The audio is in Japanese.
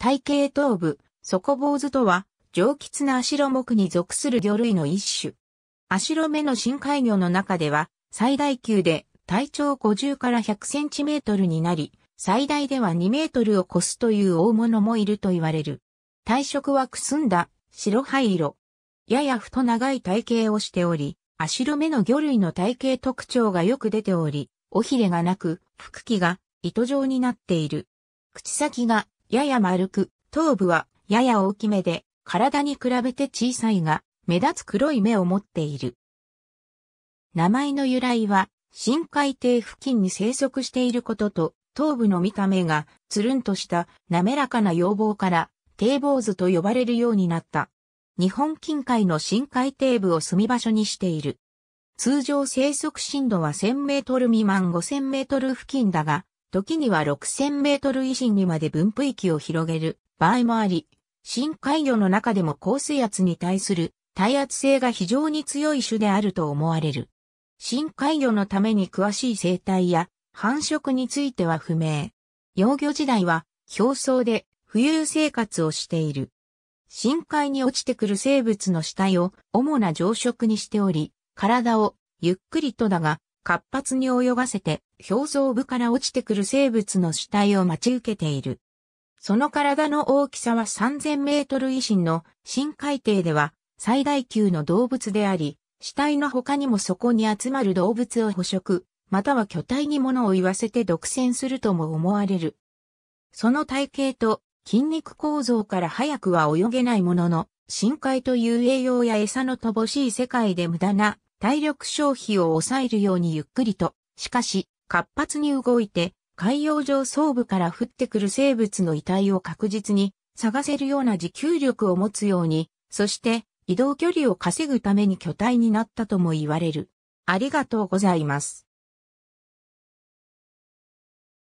体型頭部、底坊主とは、上吉なアシロ目に属する魚類の一種。アシロ目の深海魚の中では、最大級で体長50から100センチメートルになり、最大では2メートルを超すという大物もいると言われる。体色はくすんだ白灰色。やや太長い体型をしており、アシロ目の魚類の体型特徴がよく出ており、尾ひれがなく、腹気が糸状になっている。口先がやや丸く、頭部はやや大きめで、体に比べて小さいが、目立つ黒い目を持っている。名前の由来は、深海底付近に生息していることと、頭部の見た目がつるんとした滑らかな要望から、堤防図と呼ばれるようになった。日本近海の深海底部を住み場所にしている。通常生息深度は1000メートル未満5000メートル付近だが、時には6000メートル以上にまで分布域を広げる場合もあり、深海魚の中でも高水圧に対する耐圧性が非常に強い種であると思われる。深海魚のために詳しい生態や繁殖については不明。幼魚時代は表層で浮遊生活をしている。深海に落ちてくる生物の死体を主な常食にしており、体をゆっくりとだが活発に泳がせて表像部から落ちてくる生物の死体を待ち受けている。その体の大きさは3000メートル以深の深海底では最大級の動物であり、死体の他にもそこに集まる動物を捕食、または巨体に物を言わせて独占するとも思われる。その体型と筋肉構造から早くは泳げないものの、深海という栄養や餌の乏しい世界で無駄な体力消費を抑えるようにゆっくりと、しかし、活発に動いて、海洋上層部から降ってくる生物の遺体を確実に探せるような持久力を持つように、そして移動距離を稼ぐために巨体になったとも言われる。ありがとうございます。